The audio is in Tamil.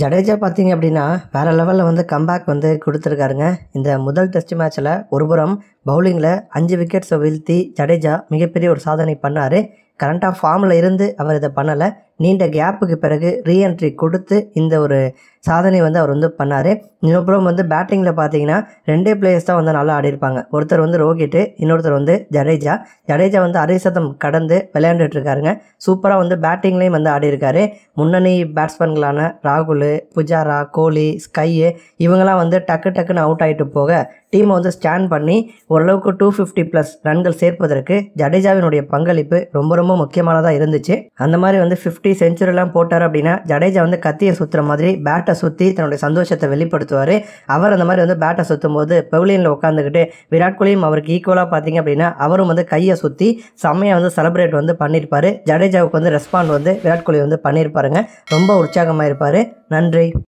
ஜடேஜா பார்த்தீங்க அப்படின்னா வேறு லெவலில் வந்து கம்பேக் வந்து கொடுத்துருக்காருங்க இந்த முதல் டெஸ்ட் மேட்ச்சில் ஒருபுறம் பவுலிங்கில் அஞ்சு விக்கெட்ஸை வீழ்த்தி ஜடேஜா மிகப்பெரிய ஒரு சாதனை பண்ணார் கரண்டாக ஃபார்மில் இருந்து அவர் இதை பண்ணலை நீண்ட கேப்புக்கு பிறகு ரீஎன்ட்ரி கொடுத்து இந்த ஒரு சாதனை வந்து அவர் வந்து பண்ணார் இன்னொப்புறம் வந்து பேட்டிங்கில் பார்த்தீங்கன்னா ரெண்டே பிளேயர்ஸ் தான் வந்து நல்லா ஆடிருப்பாங்க ஒருத்தர் வந்து ரோஹிட்டு இன்னொருத்தர் வந்து ஜடேஜா ஜடேஜா வந்து அரை சதம் கடந்து விளையாண்டுட்ருக்காருங்க சூப்பராக வந்து பேட்டிங்லேயும் வந்து ஆடிருக்காரு முன்னணி பேட்ஸ்மேன்களான ராகுல் புஜாரா கோலி ஸ்கையு இவங்கெல்லாம் வந்து டக்கு டக்குன்னு அவுட் ஆகிட்டு போக டீமை வந்து ஸ்டாண்ட் பண்ணி ஓரளவுக்கு டூ ஃபிஃப்டி ப்ளஸ் ரன்கள் சேர்ப்பதற்கு ஜடேஜாவினுடைய பங்களிப்பு ரொம்ப ரொம்ப முக்கியமானதாக இருந்துச்சு அந்த மாதிரி வந்து ஃபிஃப்டி செஞ்சுரிலாம் போட்டார் அப்படின்னா ஜடேஜா வந்து கத்தியை சுற்றுற மாதிரி பேட்டை சுற்றி தன்னுடைய சந்தோஷத்தை வெளிப்படுத்துவார் அவர் அந்த மாதிரி வந்து பேட்டை சுற்றும் போது பெவிலியனில் உட்காந்துக்கிட்டு விராட் கோலியும் அவருக்கு ஈக்குவலாக பார்த்தீங்க அப்படின்னா அவரும் வந்து கையை சுற்றி செம்மையாக வந்து செலிப்ரேட் வந்து பண்ணியிருப்பார் ஜடேஜாவுக்கு வந்து ரெஸ்பாண்ட் வந்து விராட் கோலி வந்து பண்ணியிருப்பாருங்க ரொம்ப உற்சாகமாக இருப்பார் நன்றி